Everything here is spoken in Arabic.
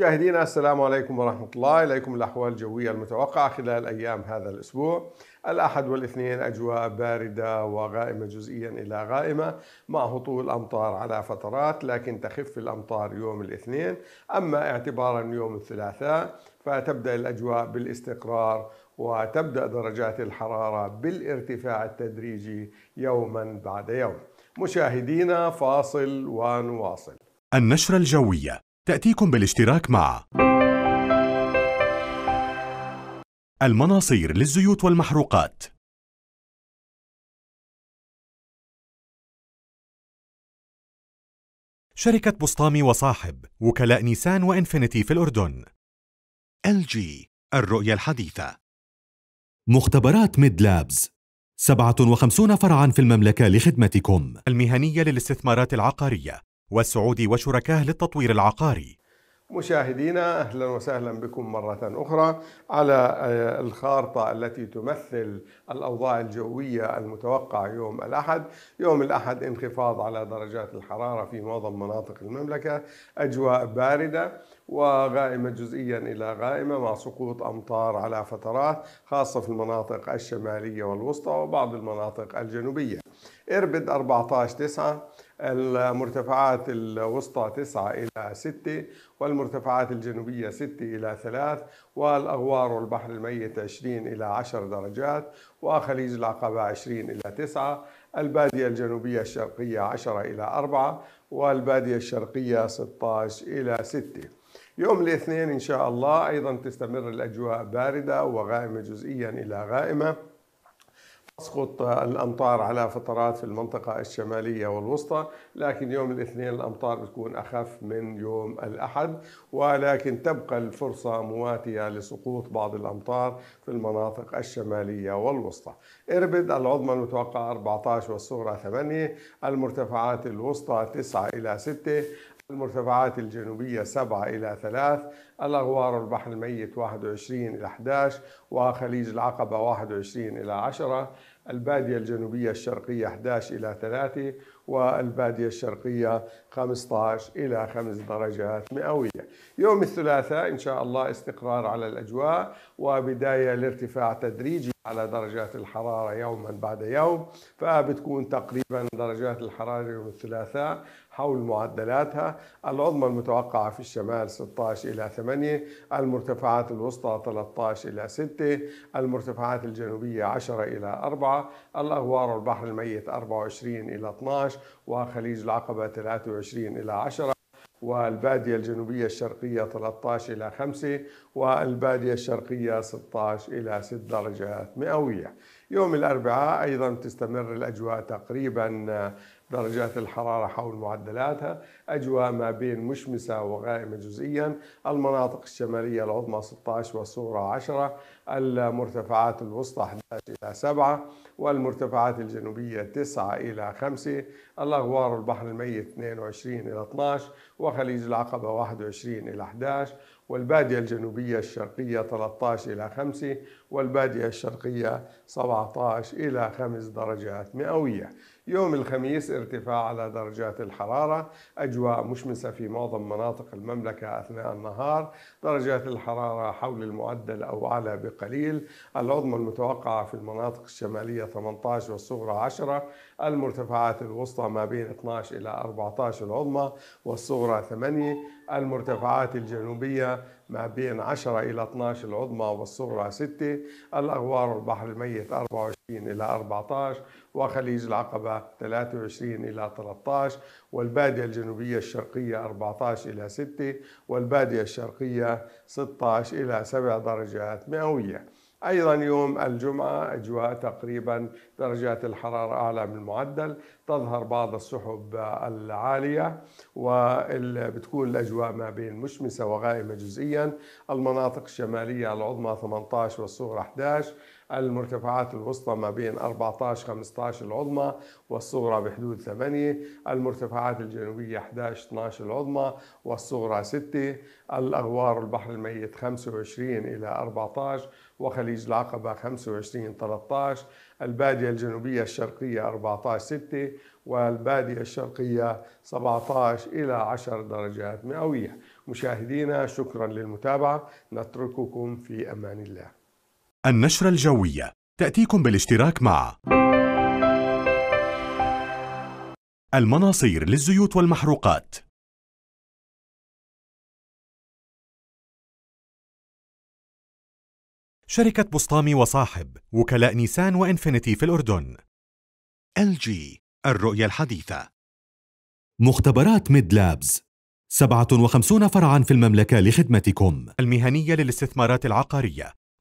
مشاهدينا السلام عليكم ورحمة الله إليكم الأحوال الجوية المتوقعة خلال أيام هذا الأسبوع الأحد والاثنين أجواء باردة وغائمة جزئيا إلى غائمة مع هطول أمطار على فترات لكن تخف الأمطار يوم الاثنين أما اعتبارا يوم الثلاثاء فتبدأ الأجواء بالاستقرار وتبدأ درجات الحرارة بالارتفاع التدريجي يوما بعد يوم مشاهدينا فاصل ونواصل النشرة الجوية تأتيكم بالاشتراك مع المناصير للزيوت والمحروقات شركة بسطامي وصاحب وكلاء نيسان وإنفينيتي في الأردن ال جي الرؤية الحديثة مختبرات ميد لابز 57 فرعا في المملكة لخدمتكم المهنية للاستثمارات العقارية والسعودي وشركاه للتطوير العقاري مشاهدينا اهلا وسهلا بكم مره اخرى على آه، الخارطه التي تمثل الاوضاع الجويه المتوقعه يوم الاحد، يوم الاحد انخفاض على درجات الحراره في معظم مناطق المملكه، اجواء بارده وغائمه جزئيا الى غائمه مع سقوط امطار على فترات خاصه في المناطق الشماليه والوسطى وبعض المناطق الجنوبيه. اربد 14 9 المرتفعات الوسطى 9 إلى 6 والمرتفعات الجنوبية 6 إلى 3 والأغوار والبحر الميت 20 إلى 10 درجات وخليج العقبة 20 إلى 9 البادية الجنوبية الشرقية 10 إلى 4 والبادية الشرقية 16 إلى 6 يوم الاثنين إن شاء الله أيضا تستمر الأجواء باردة وغائمة جزئيا إلى غائمة تسقط الأمطار على فترات في المنطقة الشمالية والوسطى لكن يوم الاثنين الأمطار بتكون أخف من يوم الأحد ولكن تبقى الفرصة مواتية لسقوط بعض الأمطار في المناطق الشمالية والوسطى إربد العظمى المتوقعة 14 والصغرى 8 المرتفعات الوسطى 9 إلى 6 المرتفعات الجنوبية 7 إلى 3 الأغوار البحر الميت 21 إلى 11 وخليج العقبة 21 إلى 10 البادية الجنوبية الشرقية 11 إلى 3 والبادية الشرقية 15 إلى 5 درجات مئوية يوم الثلاثاء إن شاء الله استقرار على الأجواء وبداية لارتفاع تدريجي على درجات الحرارة يوما بعد يوم فبتكون تقريبا درجات الحرارة يوم الثلاثاء حول معدلاتها العظمى المتوقعة في الشمال 16 إلى 8 8 المرتفعات الوسطى 13 إلى 6 المرتفعات الجنوبية 10 إلى 4 الأغوار والبحر الميت 24 إلى 12 وخليج العقبة 23 إلى 10 والبادية الجنوبية الشرقية 13 إلى 5 والبادية الشرقية 16 إلى 6 درجات مئوية يوم الأربعاء أيضا تستمر الأجواء تقريبا آه، درجات الحرارة حول معدلاتها أجواء ما بين مشمسة وغائمة جزئيا المناطق الشمالية العظمى 16 والصورة 10 المرتفعات الوسطى 11 إلى 7 والمرتفعات الجنوبية 9 إلى 5 الأغوار البحر الميت 22 إلى 12 وخليج العقبة 21 إلى 11 والبادية الجنوبية الشرقية 13 إلى 5 والبادية الشرقية 17 إلى 5 درجات مئوية يوم الخميس ارتفاع على درجات الحرارة أجواء مشمسة في معظم مناطق المملكة أثناء النهار درجات الحرارة حول المعدل أو أعلى بقليل العظمى المتوقعة في المناطق الشمالية 18 والصغرى 10 المرتفعات الوسطى ما بين 12 إلى 14 العظمى والصغرى 8 المرتفعات الجنوبية ما بين 10 إلى 12 العظمى والصغرى 6 الأغوار البحر الميت 24 إلى 14 وخليج العقبة 23 إلى 13 والبادية الجنوبية الشرقية 14 إلى 6 والبادية الشرقية 16 إلى 7 درجات مئوية أيضا يوم الجمعة أجواء تقريبا درجات الحرارة أعلى من المعدل تظهر بعض السحب العالية وبتكون الأجواء ما بين مشمسة وغائمة جزئيا المناطق الشمالية العظمى 18 والصغرى 11 المرتفعات الوسطى ما بين 14 15 العظمى والصغرى بحدود 8 المرتفعات الجنوبية 11 12 العظمى والصغرى 6 الأغوار البحر الميت 25 إلى 14 وخليج العقبة 25 13 البادية الجنوبية الشرقية 14 6 والبادية الشرقية 17 إلى 10 درجات مئوية مشاهدينا شكرا للمتابعة نترككم في أمان الله النشرة الجوية تأتيكم بالاشتراك مع المناصير للزيوت والمحروقات شركة بسطامي وصاحب وكلاء نيسان وإنفينيتي في الأردن ال جي الرؤية الحديثة مختبرات ميد لابز 57 فرعا في المملكة لخدمتكم المهنية للاستثمارات العقارية